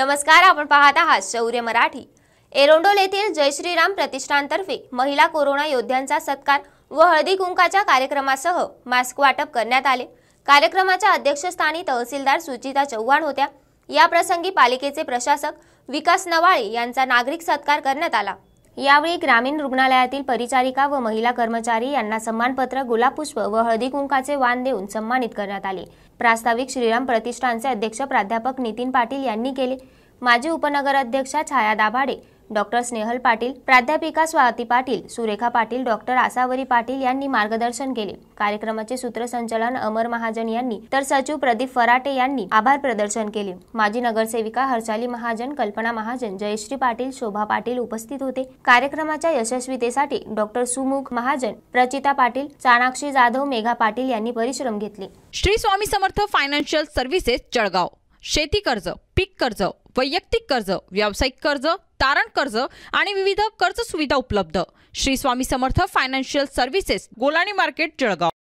नमस्कार आपण पाहत आहात शौर्य मराठी एरोंडोल येथील जय श्रीराम प्रतिष्ठानतर्फे महिला कोरोना योद्ध्यांचा सत्कार व हळदी कुंकाच्या कार्यक्रमासह मास्क वाटप करण्यात आले कार्यक्रमाच्या अध्यक्षस्थानी तहसीलदार सुचिता चव्हाण होत्या प्रसंगी पालिकेचे प्रशासक विकास नवाळे यांचा नागरिक सत्कार करण्यात आला यावेळी ग्रामीण रुग्णालयातील परिचारिका व महिला कर्मचारी यांना सन्मानपत्र गुलाबपुष्प व हळदी कुंकाचे वाण देऊन सन्मानित करण्यात आले प्रास्ताविक श्रीराम प्रतिष्ठानचे अध्यक्ष प्राध्यापक नितीन पाटील यांनी केले माजी उपनगराध्यक्षा छाया दाभाडे डॉक्टर स्नेहल पाटील प्राध्यापिका स्वाती पाटील सुरेखा पाटील डॉक्टर आसावरी पाटील यांनी मार्गदर्शन केले कार्यक्रमाचे सूत्रसंचालन अमर महाजन यांनी तर सचिव प्रदीप फराटे यांनी आभार प्रदर्शन केले माजी नगरसेविका हर्षाली महाजन कल्पना महाजन जयश्री पाटील शोभा पाटील उपस्थित होते कार्यक्रमाच्या यशस्वीतेसाठी डॉक्टर सुमुख महाजन प्रचिता पाटील चाणाक्षी जाधव मेघा पाटील यांनी परिश्रम घेतले श्री स्वामी समर्थ फायनान्शियल सर्व्हिसेस जळगाव शेती कर्ज पीक कर्ज वैयक्तिक कर्ज व्यावसायिक कर्ज तारण कर्ज आणि विविध कर्ज सुविधा उपलब्ध Shri Swami Samarth financial services Golani market Jalgaon